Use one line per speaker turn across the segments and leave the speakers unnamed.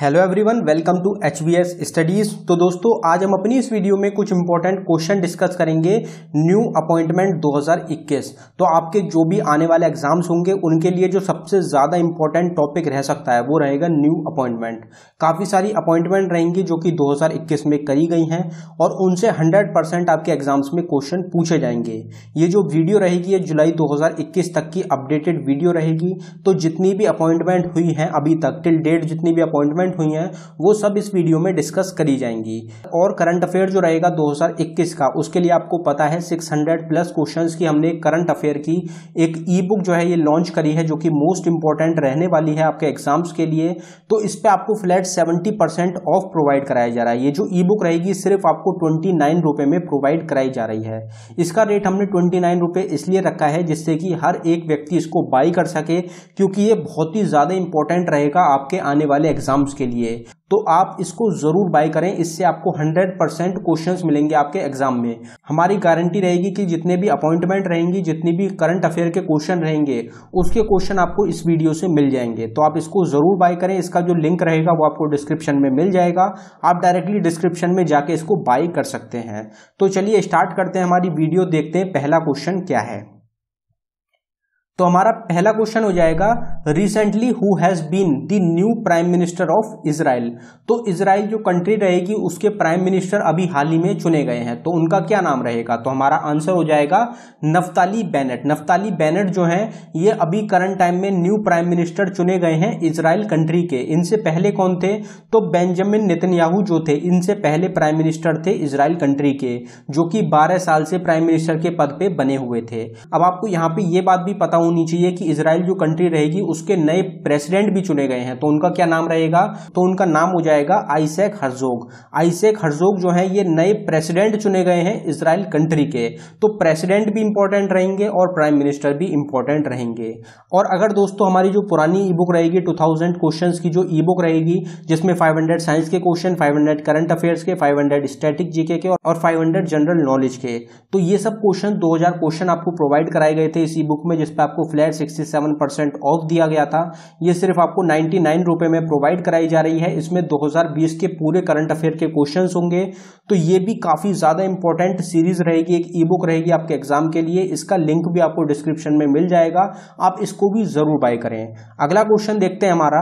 Hello everyone welcome to H V S studies तो दोस्तों आज हम अपनी इस वीडियो में कुछ इंपॉर्टेंट क्वेश्चन डिस्कस करेंगे न्यू अपॉइंटमेंट 2021 तो आपके जो भी आने वाले एग्जाम्स होंगे उनके लिए जो सबसे ज़्यादा इंपॉर्टेंट टॉपिक रह सकता है वो रहेगा न्यू अपॉइंटमेंट काफ़ी सारी अपॉइंटमेंट रहेंगी जो कि दो में करी गई हैं और उनसे हंड्रेड आपके एग्जाम्स में क्वेश्चन पूछे जाएंगे ये जो वीडियो रहेगी ये जुलाई दो तक की अपडेटेड वीडियो रहेगी तो जितनी भी अपॉइंटमेंट हुई है अभी तक टिल डेट जितनी भी अपॉइंटमेंट इम्प्रूवमेंट हुई हैं वो सब इस वीडियो में डिस्कस करी जाएंगी और करंट अफेयर जो रहेगा 2021 का उसके लिए आपको पता है 600 प्लस क्वेश्चंस की हमने करंट अफेयर की एक ई बुक जो है ये लॉन्च करी है जो कि मोस्ट इंपॉर्टेंट रहने वाली है आपके एग्जाम्स के लिए तो इस पर आपको फ्लैट सेवेंटी ऑफ प्रोवाइड कराया जा रहा है ये जो ई बुक रहेगी सिर्फ आपको ट्वेंटी में प्रोवाइड कराई जा रही है इसका रेट हमने ट्वेंटी इसलिए रखा है जिससे कि हर एक व्यक्ति इसको बाई कर सके क्योंकि ये बहुत ही ज़्यादा इंपॉर्टेंट रहेगा आपके आने वाले एग्जाम्स एग्ज़ाम्स के लिए तो आप इसको ज़रूर बाय करें इससे आपको 100 परसेंट क्वेश्चन मिलेंगे आपके एग्ज़ाम में हमारी गारंटी रहेगी कि जितने भी अपॉइंटमेंट रहेंगी जितनी भी करंट अफेयर के क्वेश्चन रहेंगे उसके क्वेश्चन आपको इस वीडियो से मिल जाएंगे तो आप इसको ज़रूर बाय करें इसका जो लिंक रहेगा वो आपको डिस्क्रिप्शन में मिल जाएगा आप डायरेक्टली डिस्क्रिप्शन में जाके इसको बाय कर सकते हैं तो चलिए स्टार्ट करते हैं हमारी वीडियो देखते हैं पहला क्वेश्चन क्या है तो हमारा पहला क्वेश्चन हो जाएगा recently who has been the new prime minister of Israel तो इसराइल जो कंट्री रहेगी उसके प्राइम मिनिस्टर अभी हाल ही में चुने गए हैं तो उनका क्या नाम रहेगा तो हमारा आंसर हो जाएगा नफ्ताली बैनेट नफ्ताली बैनेट जो है ये अभी करंट टाइम में न्यू प्राइम मिनिस्टर चुने गए हैं इसराइल कंट्री के इनसे पहले कौन थे तो बेंजामिन नितनयाहू जो थे इनसे पहले प्राइम मिनिस्टर थे इसराइल कंट्री के जो कि बारह साल से प्राइम मिनिस्टर के पद पर बने हुए थे अब आपको यहाँ पे ये बात भी पता होनी चाहिए कि इसराइल जो कंट्री रहेगी उसके नए प्रेसिडेंट भी चुने गए हैं तो उनका क्या नाम रहेगा तो उनका नाम हो जाएगा आइसेक हर्जोग आइसेक हर्जोग जो है ये नए प्रेसिडेंट चुने गए हैं इसराइल कंट्री के तो प्रेसिडेंट भी इंपॉर्टेंट रहेंगे और प्राइम मिनिस्टर भी इंपॉर्टेंट रहेंगे और अगर दोस्तों हमारी जो पुरानी ई बुक रहेगी टू थाउजेंड की जो ई बुक रहेगी जिसमें फाइव साइंस के क्वेश्चन फाइव करंट अफेयर्स के फाइव स्टैटिक जीके के और फाइव जनरल नॉलेज के तो ये सब क्वेश्चन दो क्वेश्चन आपको प्रोवाइड कराए गए थे इस ई बुक में जिसपे आपको flat sixty seven percent off दिया दिया गया था ये सिर्फ आपको नाइन्टी नाइन रुपये में प्रोवाइड कराई जा रही है इसमें 2020 के पूरे करंट अफेयर के क्वेश्चन होंगे तो ये भी काफ़ी ज़्यादा इंपॉर्टेंट सीरीज रहेगी एक ई बुक रहेगी आपके एग्जाम के लिए इसका लिंक भी आपको डिस्क्रिप्शन में मिल जाएगा आप इसको भी ज़रूर बाय करें अगला क्वेश्चन देखते हैं हमारा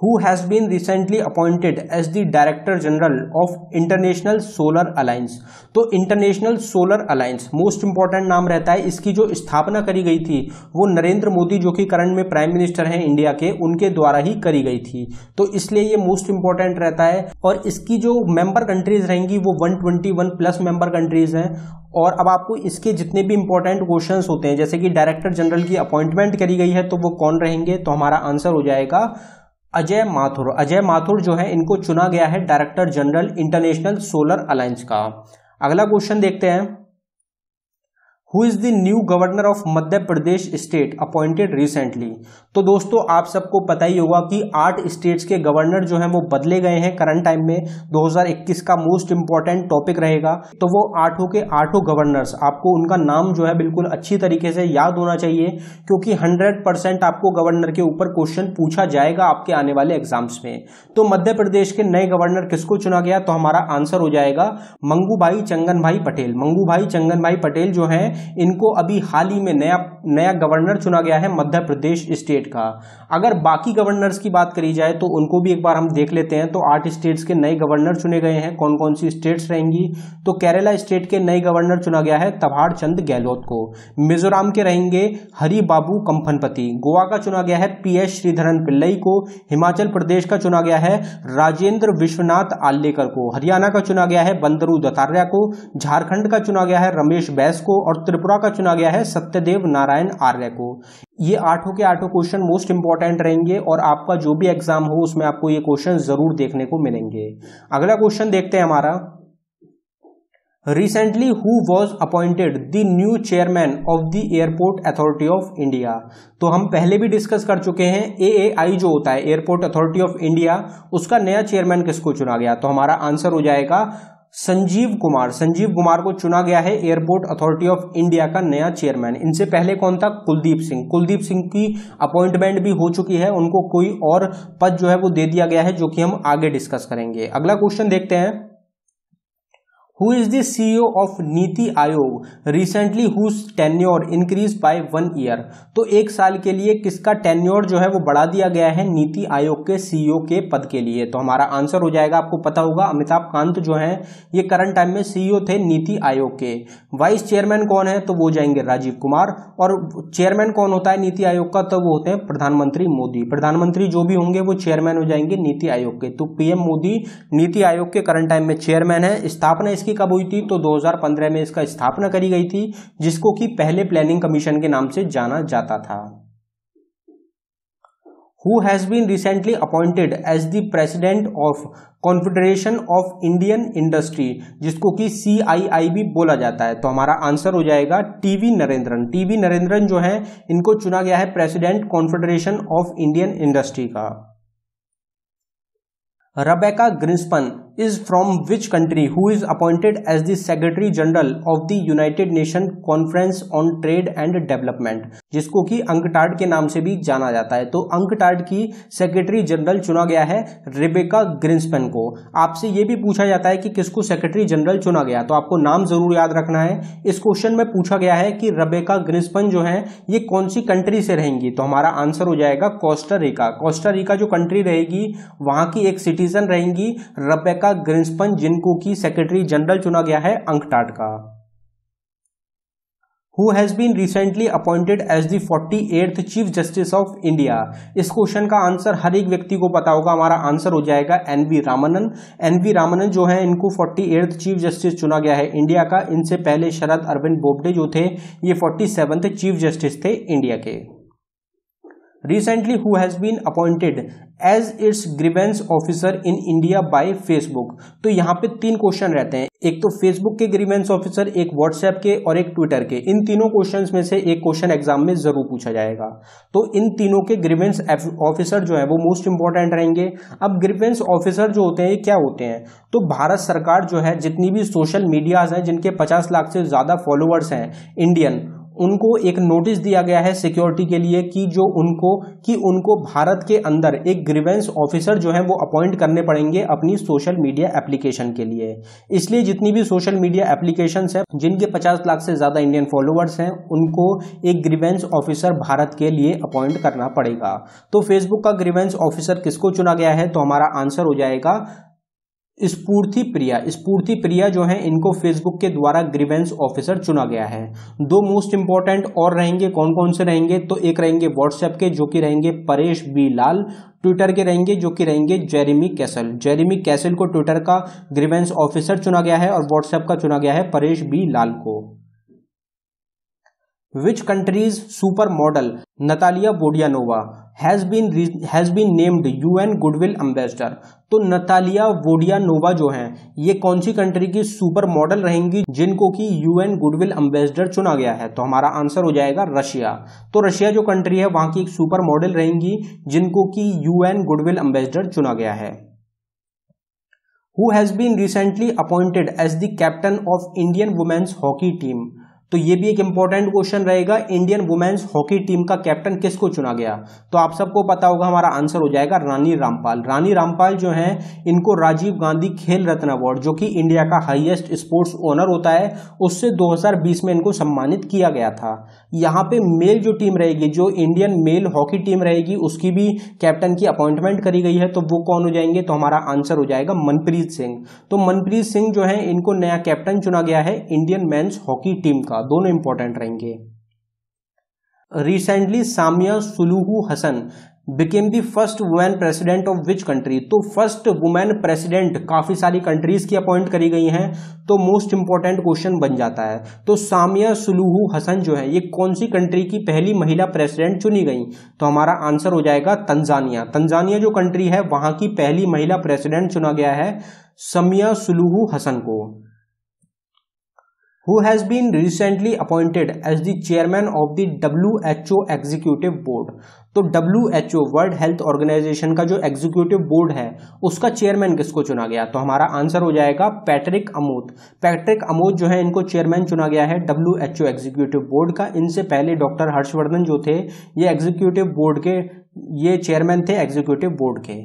who has been recently appointed as the director general of international solar alliance तो international solar alliance most important नाम रहता है इसकी जो स्थापना करी गई थी वो नरेंद्र मोदी जो कि करंट में प्राइम मिनिस्टर हैं इंडिया के उनके द्वारा ही करी गई थी तो इसलिए ये मोस्ट इंपॉर्टेंट रहता है और इसकी जो मेंबर कंट्रीज रहेंगी वो one twenty one plus member countries हैं और अब आपको इसके जितने भी इंपॉर्टेंट क्वेश्चंस होते हैं जैसे कि डायरेक्टर जनरल की अपॉइंटमेंट करी गई है तो वो कौन रहेंगे तो हमारा आंसर हो जाएगा अजय माथुर अजय माथुर जो है इनको चुना गया है director general international solar alliance का अगला क्वेश्चन देखते हैं who is the new governor of Madhya Pradesh state appointed recently तो दोस्तों आप सबको पता ही होगा कि आठ स्टेट्स के गवर्नर जो हैं वो बदले गए हैं करंट टाइम में 2021 का मोस्ट इंपॉर्टेंट टॉपिक रहेगा तो वो आठों के आठों गवर्नर्स आपको उनका नाम जो है बिल्कुल अच्छी तरीके से याद होना चाहिए क्योंकि हंड्रेड आपको गवर्नर के ऊपर क्वेश्चन पूछा जाएगा आपके आने वाले एग्जाम्स में तो मध्य प्रदेश के नए गवर्नर किसको चुना गया तो हमारा आंसर हो जाएगा मंगू भाई चंगन भाई पटेल मंगू भाई चंगन भाई पटेल जो है इनको अभी हाल ही में नया नया गवर्नर चुना गया है मध्य प्रदेश स्टेट का अगर बाकी गवर्नर्स की बात करी जाए तो उनको भी एक बार हम देख लेते हैं तो आठ स्टेट्स के नए गवर्नर चुने गए हैं कौन कौन सी स्टेट्स रहेंगी तो केरला स्टेट के नए गवर्नर चुना गया है तबाड़ चंद गहलोत को मिजोराम के रहेंगे हरी बाबू कंपनपति गोवा का चुना गया है पी एस श्रीधरन पिल्लई को हिमाचल प्रदेश का चुना गया है राजेंद्र विश्वनाथ आल्लेकर को हरियाणा का चुना गया है बंदरू दतारिया को झारखंड का चुना गया है रमेश बैस को और त्रिपुरा का चुना गया है सत्यदेव नारायण आर्य को ये आठों के आठों क्वेश्चन मोस्ट इंपॉर्टेंट रहेंगे और आपका जो भी एग्जाम हो उसमें आपको ये क्वेश्चन जरूर देखने को मिलेंगे अगला क्वेश्चन देखते हैं हमारा recently who was appointed the new chairman of the airport authority of India तो हम पहले भी डिस्कस कर चुके हैं ए ए आई जो होता है एयरपोर्ट अथॉरिटी ऑफ इंडिया उसका नया चेयरमैन किसको चुना गया तो हमारा आंसर हो जाएगा संजीव कुमार संजीव कुमार को चुना गया है एयरपोर्ट अथॉरिटी ऑफ इंडिया का नया चेयरमैन इनसे पहले कौन था कुलदीप सिंह कुलदीप सिंह की अपॉइंटमेंट भी हो चुकी है उनको कोई और पद जो है वो दे दिया गया है जो कि हम आगे डिस्कस करेंगे अगला क्वेश्चन देखते हैं who is the ceo of Niti Aayog recently who tenure increase by one year तो एक साल के लिए किसका टेन्योर जो है वो बढ़ा दिया गया है नीति आयोग के सीईओ e के पद के लिए तो हमारा आंसर हो जाएगा आपको पता होगा अमिताभ कांत जो है ये करंट टाइम में सीईओ e थे नीति आयोग के वाइस चेयरमैन कौन है तो वो जाएंगे राजीव कुमार और चेयरमैन कौन होता है नीति आयोग का तो वो होते हैं प्रधानमंत्री मोदी प्रधानमंत्री जो भी होंगे वो चेयरमैन हो जाएंगे नीति आयोग के तो पीएम मोदी नीति आयोग के करंट टाइम में चेयरमैन है स्थापना इसकी कब हुई थी तो 2015 में इसका स्थापना करी गई थी जिसको कि पहले प्लानिंग कमीशन के नाम से जाना जाता था who has been recently appointed as the president of confederation of Indian industry जिसको कि सी आई आई बी बोला जाता है तो हमारा आंसर हो जाएगा टीवी नरेंद्रन टीवी नरेंद्रन जो है इनको चुना गया है president confederation of Indian industry का Rebeca Grynspan is from which country who is appointed as the secretary general of the united nation conference on trade and development जिसको कि अंकटार्ड के नाम से भी जाना जाता है तो अंकटार्ड की सेक्रेटरी जनरल चुना गया है रिबेका ग्रिंसपेन को आपसे ये भी पूछा जाता है कि किसको सेक्रेटरी जनरल चुना गया तो आपको नाम जरूर याद रखना है इस क्वेश्चन में पूछा गया है कि रबेका ग्रिंसपन जो है ये कौन सी कंट्री से रहेंगी तो हमारा आंसर हो जाएगा कोस्टा रिका कोस्टा रिका जो कंट्री रहेगी वहां की एक सिटीजन रहेंगी रबेका का ग्रिंसपन जिनको की सेक्रेटरी जनरल चुना गया है अंकटाट का who has been recently appointed as the forty eighth chief justice of India इस क्वेश्चन का आंसर हर एक व्यक्ति को पता होगा हमारा आंसर हो जाएगा N V Ramana N V Ramana जो है इनको फोर्टी एट्थ चीफ जस्टिस चुना गया है इंडिया का इनसे पहले शरद अरविंद बोबडे जो थे ये फोर्टी सेवन्थ चीफ जस्टिस थे इंडिया के recently who has been appointed as its grievance officer in India by Facebook तो यहाँ पे तीन क्वेश्चन रहते हैं एक तो फेसबुक के ग्रीवेंस ऑफिसर एक व्हाट्सएप के और एक ट्विटर के इन तीनों क्वेश्चन में से एक क्वेश्चन एग्जाम में जरूर पूछा जाएगा तो इन तीनों के ग्रीवेंस ऑफिसर जो है वो मोस्ट इंपॉर्टेंट रहेंगे अब ग्रीवेंस ऑफिसर जो होते हैं क्या होते हैं तो भारत सरकार जो है जितनी भी सोशल मीडियाज हैं जिनके पचास लाख से ज्यादा फॉलोअर्स हैं इंडियन उनको एक नोटिस दिया गया है सिक्योरिटी के लिए कि जो उनको कि उनको भारत के अंदर एक ग्रीवेंस ऑफिसर जो है वो अपॉइंट करने पड़ेंगे अपनी सोशल मीडिया एप्लीकेशन के लिए इसलिए जितनी भी सोशल मीडिया एप्लीकेशन है जिनके पचास लाख से ज़्यादा इंडियन फॉलोअर्स हैं उनको एक ग्रीवेंस ऑफिसर भारत के लिए अपॉइंट करना पड़ेगा तो फेसबुक का ग्रीवेंस ऑफिसर किसको चुना गया है तो हमारा आंसर हो जाएगा स्पूर्ति प्रिया स्पूर्ति प्रिया जो है इनको फेसबुक के द्वारा ग्रीवेंस ऑफिसर चुना गया है दो मोस्ट इंपॉर्टेंट और रहेंगे कौन कौन से रहेंगे तो एक रहेंगे व्हाट्सएप के जो कि रहेंगे परेश बी लाल ट्विटर के रहेंगे जो कि रहेंगे जेरेमी कैसल जेरेमी कैसल को ट्विटर का ग्रीवेंस ऑफिसर चुना गया है और व्हाट्सएप का चुना गया है परेश बी लाल को which country's supermodel natalia vodianova has been has been named UN goodwill ambassador तो नतालिया वोडियानोवा जो हैं ये कौन सी कंट्री की सुपर मॉडल रहेंगी जिनको कि एन गुडविल एम्बेसडर चुना गया है तो हमारा आंसर हो जाएगा रशिया तो रशिया जो कंट्री है वहाँ की एक सुपर मॉडल रहेंगी जिनको कि एन गुडविल एम्बेसडर चुना गया है who has been recently appointed as the captain of Indian women's hockey team तो ये भी एक इंपॉर्टेंट क्वेश्चन रहेगा इंडियन वुमेन्स हॉकी टीम का कैप्टन किसको चुना गया तो आप सबको पता होगा हमारा आंसर हो जाएगा रानी रामपाल रानी रामपाल जो है इनको राजीव गांधी खेल रत्न अवार्ड जो कि इंडिया का हाईएस्ट स्पोर्ट्स ओनर होता है उससे 2020 में इनको सम्मानित किया गया था यहाँ पे मेल जो टीम रहेगी जो इंडियन मेल हॉकी टीम रहेगी उसकी भी कैप्टन की अपॉइंटमेंट करी गई है तो वो कौन हो जाएंगे तो हमारा आंसर हो जाएगा मनप्रीत सिंह तो मनप्रीत सिंह जो है इनको नया कैप्टन चुना गया है इंडियन मेन्स हॉकी टीम का होगा दोनों इंपॉर्टेंट रहेंगे recently Samia Suluhu Hassan became the first women president of which country तो फर्स्ट वुमेन प्रेसिडेंट काफ़ी सारी कंट्रीज की अपॉइंट करी गई हैं तो मोस्ट इंपॉर्टेंट क्वेश्चन बन जाता है तो सामिया सुलूहू हसन जो है ये कौन सी कंट्री की पहली महिला प्रेसिडेंट चुनी गई तो हमारा आंसर हो जाएगा तंजानिया तंजानिया जो कंट्री है वहां की पहली महिला प्रेसिडेंट चुना गया है समिया सुलूहू हसन को who has been recently appointed as appointed chairman of chairman W H O executive board तो W H O world health organisation का जो एग्जीक्यूटिव बोर्ड है उसका चेयरमैन किसको चुना गया तो हमारा आंसर हो जाएगा पैट्रिक अमोद पैट्रिक अमोद जो है इनको चेयरमैन चुना गया है W H O executive board का इनसे पहले डॉक्टर हर्षवर्धन जो थे ये एग्जीक्यूटिव बोर्ड के ये चेयरमैन थे एग्जीक्यूटिव बोर्ड के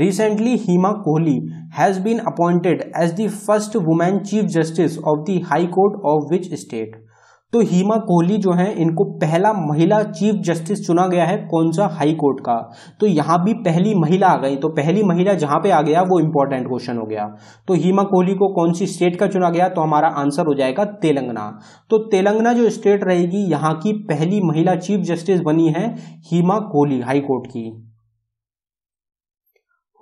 Recently, Hima Kohli has been appointed as the first woman Chief Justice of the High Court of which state? तो हीमा कोहली जो है इनको पहला महिला चीफ जस्टिस चुना गया है कौन सा हाई कोर्ट का तो यहां भी पहली महिला आ गई तो पहली महिला जहां पे आ गया वो इंपॉर्टेंट क्वेश्चन हो गया तो हीमा कोहली को कौन सी स्टेट का चुना गया तो हमारा आंसर हो जाएगा तेलंगाना तो तेलंगाना जो स्टेट रहेगी यहाँ की पहली महिला चीफ जस्टिस बनी है हीमा कोहली हाईकोर्ट की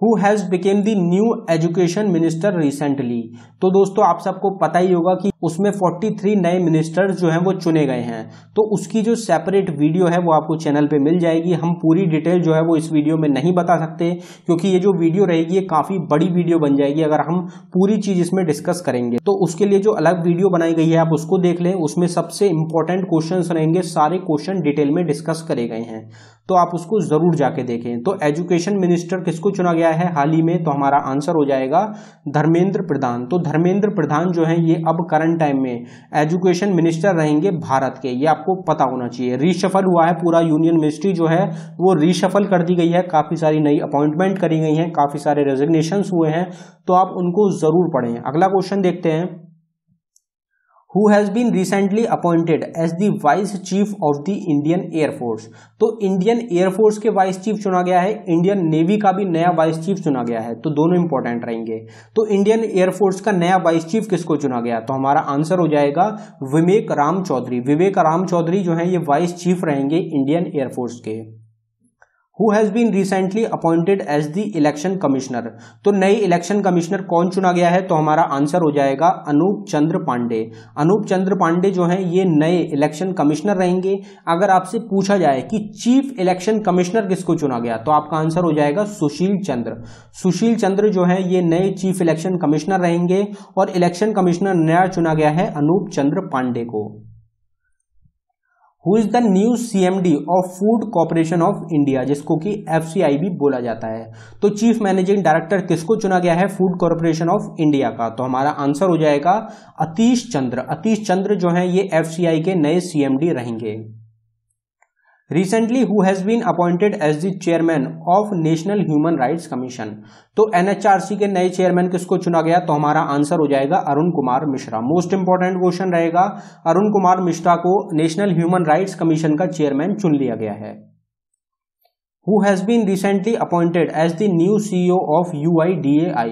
who has became the new education minister recently तो दोस्तों आप सबको पता ही होगा कि उसमें 43 नए मिनिस्टर्स जो हैं वो चुने गए हैं तो उसकी जो सेपरेट वीडियो है वो आपको चैनल पे मिल जाएगी हम पूरी डिटेल जो है वो इस वीडियो में नहीं बता सकते क्योंकि ये जो वीडियो रहेगी ये काफ़ी बड़ी वीडियो बन जाएगी अगर हम पूरी चीज़ इसमें डिस्कस करेंगे तो उसके लिए जो अलग वीडियो बनाई गई है आप उसको देख लें उसमें सबसे इंपॉर्टेंट क्वेश्चन रहेंगे सारे क्वेश्चन डिटेल में डिस्कस करे गए हैं तो आप उसको ज़रूर जाके देखें तो एजुकेशन मिनिस्टर किसको चुना गया है हाल ही में तो हमारा आंसर हो जाएगा धर्मेंद्र प्रधान तो धर्मेंद्र प्रधान जो है ये अब करंट टाइम में एजुकेशन मिनिस्टर रहेंगे भारत के ये आपको पता होना चाहिए रीशफल हुआ है पूरा यूनियन मिनिस्ट्री जो है वो रीशफल कर दी गई है काफ़ी सारी नई अपॉइंटमेंट करी गई है काफ़ी सारे रेजिग्नेशन हुए हैं तो आप उनको ज़रूर पढ़ें अगला क्वेश्चन देखते हैं who has been recently appointed as the vice chief of the Indian air force तो इंडियन एयरफोर्स के वाइस चीफ चुना गया है इंडियन नेवी का भी नया वाइस चीफ चुना गया है तो दोनों इंपॉर्टेंट रहेंगे तो इंडियन एयरफोर्स का नया वाइस चीफ किसको चुना गया तो हमारा आंसर हो जाएगा विवेक राम चौधरी विवेक राम चौधरी जो है ये वाइस चीफ रहेंगे इंडियन एयरफोर्स के who has been recently appointed as the election commissioner तो नए इलेक्शन कमिश्नर कौन चुना गया है तो हमारा आंसर हो जाएगा अनूप चंद्र पांडे अनूप चंद्र पांडे जो हैं ये नए इलेक्शन कमिश्नर रहेंगे अगर आपसे पूछा जाए कि चीफ इलेक्शन कमिश्नर किसको चुना गया तो आपका आंसर हो जाएगा सुशील चंद्र सुशील चंद्र जो है ये नए चीफ इलेक्शन कमिश्नर रहेंगे और इलेक्शन कमिश्नर नया चुना गया है अनूप चंद्र पांडे को who is the new CMD of food corporation of India जिसको कि एफ भी बोला जाता है तो चीफ मैनेजिंग डायरेक्टर किसको चुना गया है फूड कॉरपोरेशन ऑफ इंडिया का तो हमारा आंसर हो जाएगा अतीश चंद्र अतीश चंद्र जो है ये आई के नए सीएमडी रहेंगे recently who has been appointed as the chairman of national human rights commission तो एनएचआरसी के नए चेयरमैन किसको चुना गया तो हमारा आंसर हो जाएगा Arun Kumar Mishra most important question रहेगा अरुण कुमार मिश्रा को नेशनल ह्यूमन राइट्स कमीशन का चेयरमैन चुन लिया गया है who has been recently appointed as the new CEO of UIDAI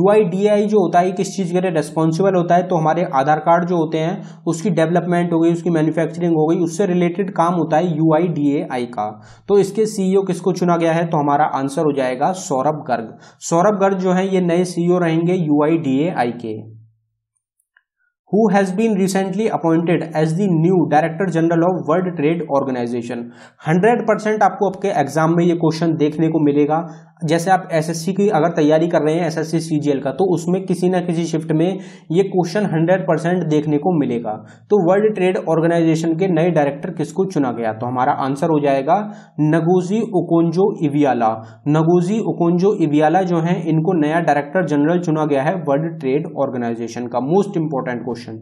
UIDAI जो होता है किस चीज़ के लिए रेस्पॉन्सिबल होता है तो हमारे आधार कार्ड जो होते हैं उसकी डेवलपमेंट हो गई उसकी मैन्युफैक्चरिंग हो गई उससे रिलेटेड काम होता है UIDAI का तो इसके सीईओ e किसको चुना गया है तो हमारा आंसर हो जाएगा सौरभ गर्ग सौरभ गर्ग जो है ये नए सीईओ e रहेंगे UIDAI के who has been recently appointed as the new director general of world trade organisation hundred percent आपको आपके एग्जाम में ये क्वेश्चन देखने को मिलेगा जैसे आप एसएससी की अगर तैयारी कर रहे हैं एसएससी सीजीएल का तो उसमें किसी ना किसी शिफ्ट में ये क्वेश्चन 100 परसेंट देखने को मिलेगा तो वर्ल्ड ट्रेड ऑर्गेनाइजेशन के नए डायरेक्टर किसको चुना गया तो हमारा आंसर हो जाएगा Ngozi Okonjo Iweala Ngozi Okonjo Iweala जो है इनको नया डायरेक्टर जनरल चुना गया है वर्ल्ड ट्रेड ऑर्गेनाइजेशन का most important question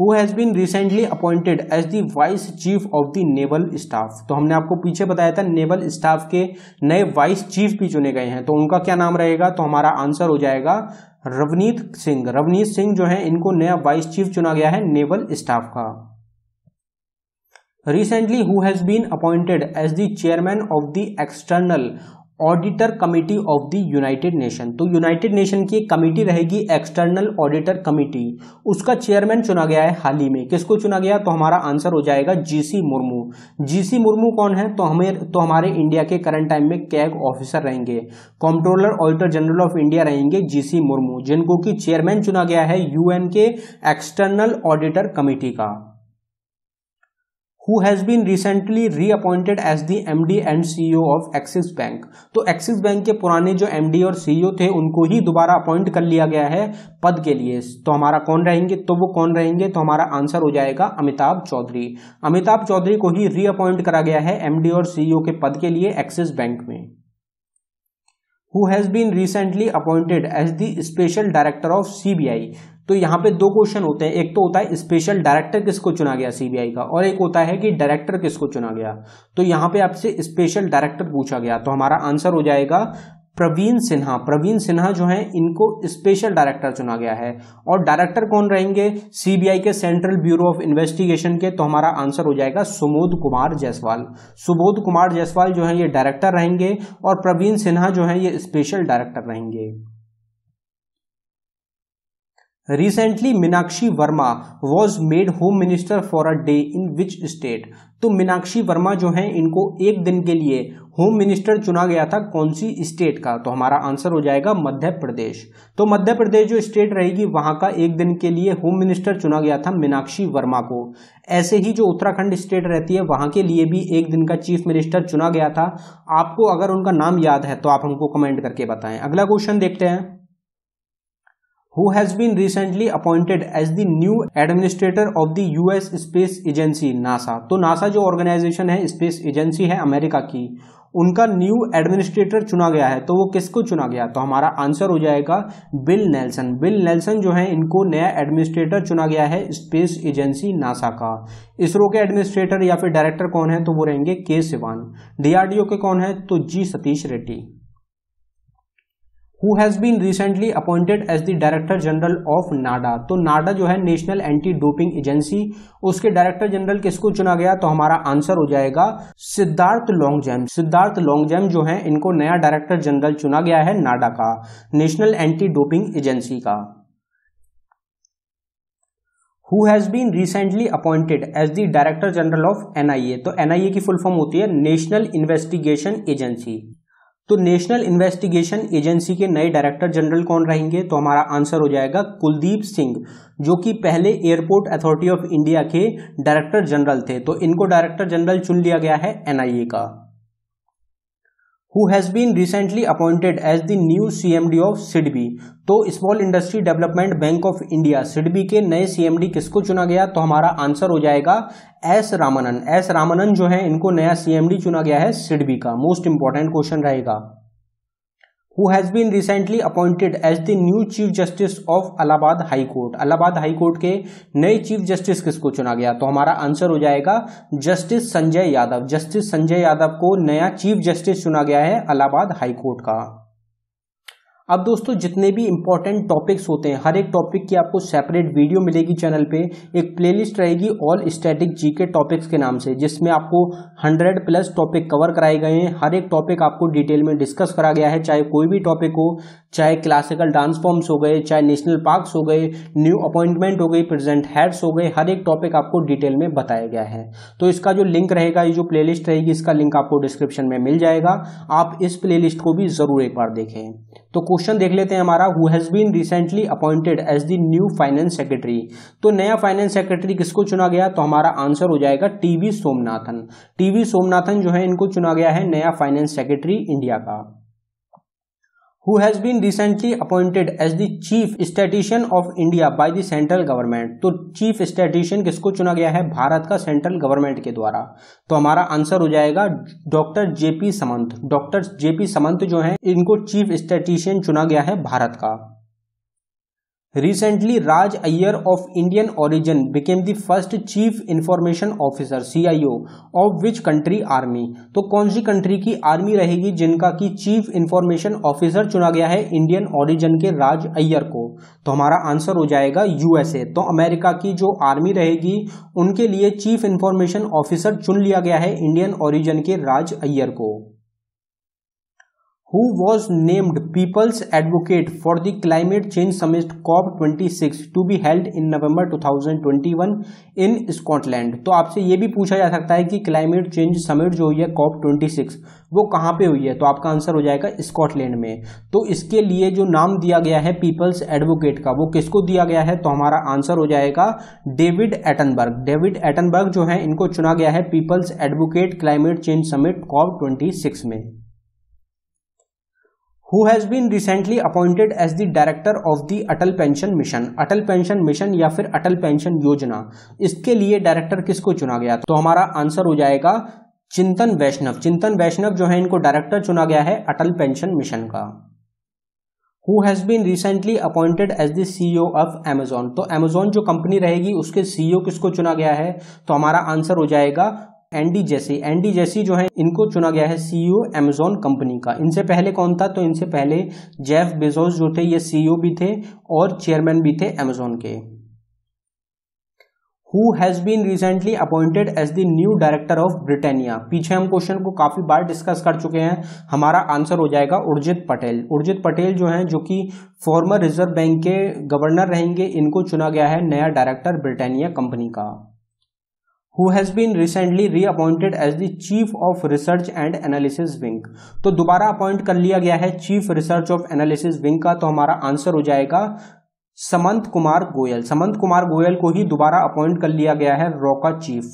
who has been recently appointed as the vice chief of the naval staff तो हमने आपको पीछे बताया था नेवल स्टाफ के नए वाइस चीफ भी चुने गए हैं तो उनका क्या नाम रहेगा तो हमारा आंसर हो जाएगा रवनीत सिंह रवनीत सिंह जो है इनको नया वाइस चीफ चुना गया है नेवल स्टाफ का recently who has been appointed as the chairman of the external auditor committee of the united nation तो यूनाइटेड नेशन की एक कमेटी रहेगी एक्सटर्नल ऑडिटर कमेटी उसका चेयरमैन चुना गया है हाल ही में किसको चुना गया तो हमारा आंसर हो जाएगा जीसी मुर्मू जीसी मुर्मू कौन है तो हमें तो हमारे इंडिया के करंट टाइम में कैग ऑफिसर रहेंगे comptroller auditor general of India रहेंगे जी मुर्मू जिनको की चेयरमैन चुना गया है यूएन के एक्सटर्नल ऑडिटर कमेटी का who has been recently reappointed as the MD and CEO of Axis Bank. तो Axis Bank के पुराने जो MD और CEO थे उनको ही दोबारा अपॉइंट कर लिया गया है पद के लिए तो हमारा कौन रहेंगे तो वो कौन रहेंगे तो हमारा आंसर हो जाएगा अमिताभ चौधरी अमिताभ चौधरी को ही रीअपॉइंट करा गया है एमडी और सीईओ के पद के लिए एक्सिस बैंक में who has been recently appointed as the special director of CBI तो यहां पे दो क्वेश्चन होते हैं एक तो होता है स्पेशल डायरेक्टर किसको चुना गया सीबीआई का और एक होता है कि डायरेक्टर किसको चुना गया तो यहाँ पे आपसे स्पेशल डायरेक्टर पूछा गया तो हमारा आंसर हो जाएगा प्रवीण सिन्हा प्रवीण सिन्हा जो है इनको स्पेशल डायरेक्टर चुना गया है और डायरेक्टर कौन रहेंगे सीबीआई के सेंट्रल ब्यूरो ऑफ इन्वेस्टिगेशन के तो हमारा आंसर हो जाएगा सुबोध कुमार जायसवाल सुबोध कुमार जायसवाल जो है ये डायरेक्टर रहेंगे और प्रवीण सिन्हा जो है ये स्पेशल डायरेक्टर रहेंगे recently Meenakshi Verma was made home minister for a day in which state तो मीनाक्षी वर्मा जो है इनको एक दिन के लिए होम मिनिस्टर चुना गया था कौन सी स्टेट का तो हमारा आंसर हो जाएगा मध्य प्रदेश तो मध्य प्रदेश जो स्टेट रहेगी वहां का एक दिन के लिए होम मिनिस्टर चुना गया था मीनाक्षी वर्मा को ऐसे ही जो उत्तराखंड स्टेट रहती है वहां के लिए भी एक दिन का चीफ मिनिस्टर चुना गया था आपको अगर उनका नाम याद है तो आप हमको कमेंट करके बताएं अगला क्वेश्चन देखते हैं who has been recently appointed as the new administrator of the US Space Agency NASA. तो नासा जो ऑर्गेनाइजेशन है स्पेस एजेंसी है अमेरिका की उनका न्यू एडमिनिस्ट्रेटर चुना गया है तो वो किसको चुना गया तो हमारा आंसर हो जाएगा बिल नेल्सन बिल नेल्सन जो है इनको नया एडमिनिस्ट्रेटर चुना गया है स्पेस एजेंसी नासा का इसरो के एडमिनिस्ट्रेटर या फिर डायरेक्टर कौन है तो वो रहेंगे के सिवान डीआरडीओ के कौन है तो G Satish Reddy who has been recently appointed as the director general of NADA तो नाडा जो है नेशनल एंटी डोपिंग एजेंसी उसके डायरेक्टर जनरल किसको चुना गया तो हमारा आंसर हो जाएगा सिद्धार्थ लॉन्गजैम सिद्धार्थ लॉन्गजैम जो है इनको नया डायरेक्टर जनरल चुना गया है नाडा का नेशनल एंटी डोपिंग एजेंसी का who has been recently appointed as the director general of NIA तो एनआईए की फुल फॉर्म होती है नेशनल इन्वेस्टिगेशन एजेंसी तो नेशनल इन्वेस्टिगेशन एजेंसी के नए डायरेक्टर जनरल कौन रहेंगे तो हमारा आंसर हो जाएगा कुलदीप सिंह जो कि पहले एयरपोर्ट अथॉरिटी ऑफ इंडिया के डायरेक्टर जनरल थे तो इनको डायरेक्टर जनरल चुन लिया गया है एनआईए का who has been recently appointed as the new CMD of SIDBI तो small industry development bank of India SIDBI के नए सीएमडी किसको चुना गया तो हमारा आंसर हो जाएगा एस रामानन एस रामानन जो है इनको नया सीएमडी चुना गया है सिडबी का मोस्ट इंपॉर्टेंट क्वेश्चन रहेगा who has been recently appointed as the new chief justice of Allahabad high court Allahabad high court के नए चीफ जस्टिस किसको चुना गया तो हमारा आंसर हो जाएगा जस्टिस संजय यादव जस्टिस संजय यादव को नया चीफ जस्टिस चुना गया है अलाहाबाद हाई कोर्ट का अब दोस्तों जितने भी इंपॉर्टेंट टॉपिक्स होते हैं हर एक टॉपिक की आपको सेपरेट वीडियो मिलेगी चैनल पे एक प्लेलिस्ट रहेगी ऑल स्टैटिक जी के टॉपिक्स के नाम से जिसमें आपको 100 प्लस टॉपिक कवर कराए गए हैं हर एक टॉपिक आपको डिटेल में डिस्कस करा गया है चाहे कोई भी टॉपिक हो चाहे क्लासिकल डांस फॉर्म्स हो गए चाहे नेशनल पार्क्स हो गए न्यू अपॉइंटमेंट हो गई प्रेजेंट हेड्स हो गए हर एक टॉपिक आपको डिटेल में बताया गया है तो इसका जो लिंक रहेगा ये जो प्लेलिस्ट रहेगी इसका लिंक आपको डिस्क्रिप्शन में मिल जाएगा आप इस प्लेलिस्ट को भी ज़रूर एक बार देखें तो क्वेश्चन देख लेते हैं हमारा who has been recently appointed as the new finance secretary तो नया फाइनेंस सेक्रेटरी किसको चुना गया तो हमारा आंसर हो जाएगा टीवी सोमनाथन टीवी सोमनाथन जो है इनको चुना गया है नया फाइनेंस सेक्रेटरी इंडिया का who has been recently appointed as the chief statistician of India by the central government तो chief statistician किसको चुना गया है भारत का सेंट्रल गवर्नमेंट के द्वारा तो हमारा आंसर हो जाएगा doctor JP Samant doctor JP Samant जो हैं इनको चीफ स्टैटिशियन चुना गया है भारत का recently raj iyer of indian origin became the first chief information officer cio of which country army तो कौन सी कंट्री की आर्मी रहेगी जिनका की चीफ इंफॉर्मेशन ऑफिसर चुना गया है इंडियन ऑरिजन के राज अय्यर को तो हमारा आंसर हो जाएगा यूएसए तो अमेरिका की जो आर्मी रहेगी उनके लिए चीफ इंफॉर्मेशन ऑफिसर चुन लिया गया है इंडियन ऑरिजन के राज अय्यर को who was named people's advocate for the climate change summit COP twenty six to be held in November one in Scotland तो आपसे ये भी पूछा जा सकता है कि क्लाइमेट चेंज समिट जो हुई है कॉप ट्वेंटी सिक्स वो कहाँ पे हुई है तो आपका आंसर हो जाएगा स्कॉटलैंड में तो इसके लिए जो नाम दिया गया है पीपल्स एडवोकेट का वो किसको दिया गया है तो हमारा आंसर हो जाएगा डेविड एटनबर्ग डेविड एटनबर्ग जो है इनको चुना गया है people's advocate climate change summit COP twenty six में who has been recently appointed as the director of the Atal pension mission Atal pension mission या फिर अटल पेंशन योजना इसके लिए डायरेक्टर किसको चुना गया तो हमारा आंसर हो जाएगा चिंतन वैष्णव चिंतन वैष्णव जो है इनको डायरेक्टर चुना गया है अटल पेंशन मिशन का who has been recently appointed as the CEO of Amazon? तो Amazon जो कंपनी रहेगी उसके CEO किसको चुना गया है तो हमारा आंसर हो जाएगा एनडी जैसी एनडी जैसी जो है इनको चुना गया है सीईओ एमेजोन कंपनी का इनसे पहले कौन था तो इनसे पहले जेफ बेजोस जो थे ये सीईओ e भी थे और चेयरमैन भी थे एमेजोन के who has been recently appointed as the new director of Britannia पीछे हम क्वेश्चन को काफ़ी बार डिस्कस कर चुके हैं हमारा आंसर हो जाएगा उर्जित पटेल उर्जित पटेल जो है जो कि फॉर्मर रिजर्व बैंक के गवर्नर रहेंगे इनको चुना गया है नया डायरेक्टर ब्रिटेनिया कंपनी का who has been recently reappointed as the chief of research and analysis wing तो दोबारा अपॉइंट कर लिया गया है chief research of analysis wing का तो हमारा आंसर हो जाएगा समंत कुमार गोयल समंत कुमार गोयल को ही दोबारा अपॉइंट कर लिया गया है रोका chief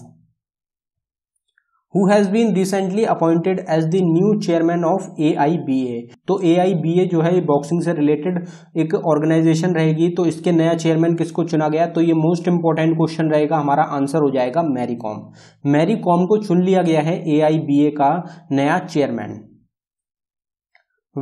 who has been recently appointed as the new chairman of A I B A तो ए आई बी ए जो है ये बॉक्सिंग से रिलेटेड एक ऑर्गेनाइजेशन रहेगी तो इसके नया चेयरमैन किसको चुना गया तो ये मोस्ट इंपॉर्टेंट क्वेश्चन रहेगा हमारा आंसर हो जाएगा मैरी कॉम मैरी कॉम को चुन लिया गया है ए आई बी ए का नया chairman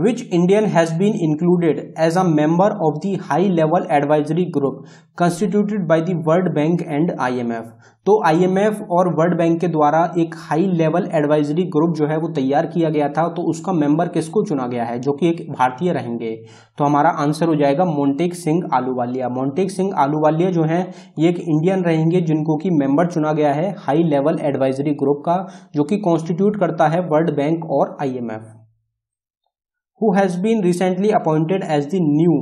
which Indian has been included as a member of the high level advisory group constituted by the world bank and IMF तो आईएमएफ और वर्ल्ड बैंक के द्वारा एक हाई लेवल एडवाइजरी ग्रुप जो है वो तैयार किया गया था तो उसका मेंबर किसको चुना गया है जो कि एक भारतीय रहेंगे तो हमारा आंसर हो जाएगा मोन्टेक सिंह आलूवालिया मोन्टेक सिंह आलूवालिया जो है ये एक इंडियन रहेंगे जिनको कि मेंबर चुना गया है हाई लेवल एडवाइजरी ग्रुप का जो कि कॉन्स्टिट्यूट करता है वर्ल्ड बैंक और आई who has been recently appointed as the new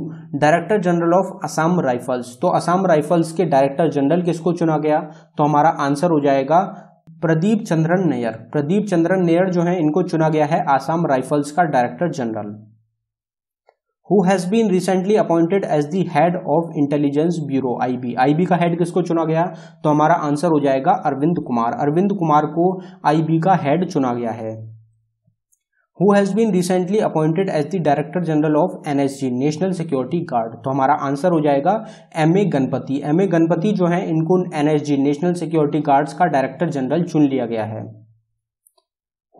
director general of Assam rifles तो असम राइफल्स के डायरेक्टर जनरल किसको चुना गया तो हमारा आंसर हो जाएगा प्रदीप चंद्रन नेयर प्रदीप चंद्रन नेयर जो है इनको चुना गया है आसाम राइफल्स का director general who has been recently appointed as the head of intelligence bureau IB IB का हेड किसको चुना गया तो हमारा आंसर हो जाएगा अरविंद कुमार अरविंद कुमार को आईबी का हेड चुना गया है who has been recently appointed as the director general of NSG national security guard तो हमारा आंसर हो जाएगा M A Ganapathy M A Ganapathy जो है इनको एनएसजी नेशनल सिक्योरिटी गार्ड्स का डायरेक्टर जनरल चुन लिया गया है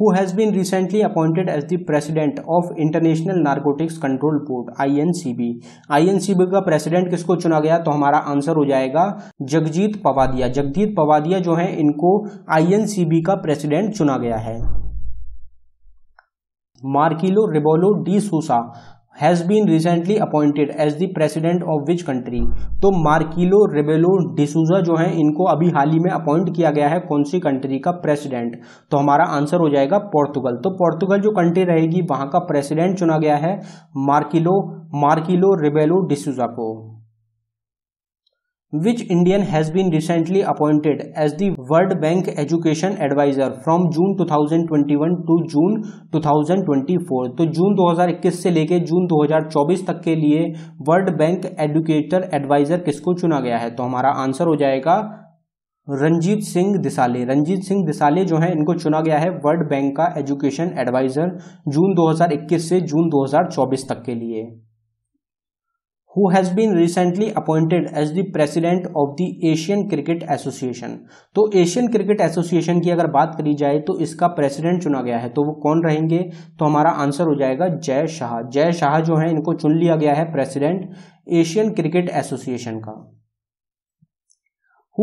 who has been recently appointed as the president of international narcotics control board I I N N C B C B का president किसको चुना गया तो हमारा आंसर हो जाएगा जगजीत पवादिया जगजीत पवादिया जो है इनको आई एन सी बी का प्रेसिडेंट चुना गया है Marcelo Rebelo de Sousa has been recently appointed as the president of which country तो मार्किलो रेबेलो डिसूजा जो है इनको अभी हाल ही में अपॉइंट किया गया है कौन सी कंट्री का प्रेसिडेंट तो हमारा आंसर हो जाएगा पोर्तुगल तो पोर्तुगल जो कंट्री रहेगी वहां का प्रेसिडेंट चुना गया है मार्किलो मार्किलो रेबेलो डिसूजा को which Indian has been recently appointed as the world bank education adviser from June 2021 to June 2024 तो जून 2021 से लेके जून 2024 तक के लिए वर्ल्ड बैंक एजुकेटर एडवाइजर किसको चुना गया है तो हमारा आंसर हो जाएगा रंजीत सिंह दिसाले रंजीत सिंह दिसाले जो है इनको चुना गया है वर्ल्ड बैंक का एजुकेशन एडवाइजर जून 2021 से जून 2024 तक के लिए who has been recently appointed as the president of the Asian cricket association तो एशियन क्रिकेट एसोसिएशन की अगर बात करी जाए तो इसका प्रेसिडेंट चुना गया है तो वो कौन रहेंगे तो हमारा आंसर हो जाएगा जय शाह जय शाह जो है इनको चुन लिया गया है प्रेसिडेंट एशियन क्रिकेट एसोसिएशन का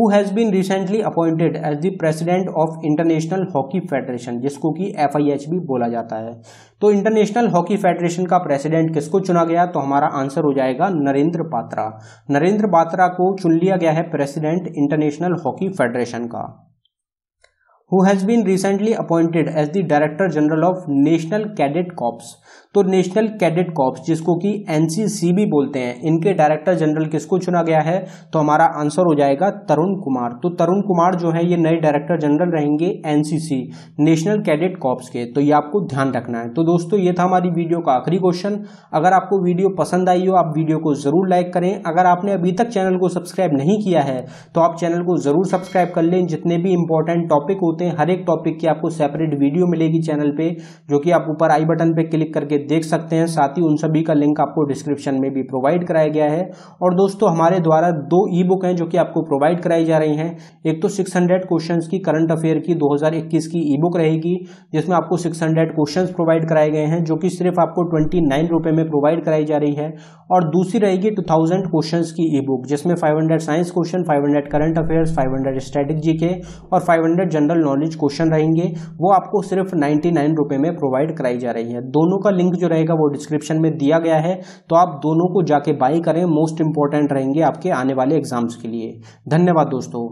who has been recently appointed as the president of international hockey federation जिसको कि एफ आई एच भी बोला जाता है तो इंटरनेशनल हॉकी फेडरेशन का प्रेसिडेंट किसको चुना गया तो हमारा आंसर हो जाएगा नरेंद्र पात्रा नरेंद्र पात्रा को चुन लिया गया है प्रेसिडेंट इंटरनेशनल हॉकी फेडरेशन का who has been recently appointed as the director general of national cadet corps तो नेशनल कैडेट कॉप्स जिसको कि भी बोलते हैं इनके डायरेक्टर जनरल किसको चुना गया है तो हमारा आंसर हो जाएगा तरुण कुमार तो तरुण कुमार जो है ये नए डायरेक्टर जनरल रहेंगे एनसीसी नेशनल कैडेट कॉप्स के तो ये आपको ध्यान रखना है तो दोस्तों ये था हमारी वीडियो का आखिरी क्वेश्चन अगर आपको वीडियो पसंद आई हो आप वीडियो को जरूर लाइक करें अगर आपने अभी तक चैनल को सब्सक्राइब नहीं किया है तो आप चैनल को जरूर सब्सक्राइब कर लें जितने भी इंपॉर्टेंट टॉपिक होते होते हैं हर एक टॉपिक की आपको सेपरेट वीडियो मिलेगी चैनल पे जो कि आप ऊपर आई बटन पे क्लिक करके देख सकते हैं साथ ही उन सभी का लिंक आपको डिस्क्रिप्शन में भी प्रोवाइड कराया गया है और दोस्तों हमारे द्वारा दो ई बुक हैं जो कि आपको प्रोवाइड कराई जा रही हैं एक तो सिक्स हंड्रेड की करंट अफेयर की दो की ई बुक रहेगी जिसमें आपको सिक्स हंड्रेड प्रोवाइड कराए गए हैं जो कि सिर्फ आपको ट्वेंटी नाइन में प्रोवाइड कराई जा रही है और दूसरी रहेगी टू थाउजेंड की ई बुक जिसमें five science question five current affairs five hundred static GK और फाइव जनरल नॉलेज क्वेश्चन रहेंगे वो आपको सिर्फ नाइन्टी नाइन रुपये में प्रोवाइड कराई जा रही है दोनों का लिंक जो रहेगा वो डिस्क्रिप्शन में दिया गया है तो आप दोनों को जाके बाई करें मोस्ट इंपॉर्टेंट रहेंगे आपके आने वाले एग्जाम्स के लिए धन्यवाद दोस्तों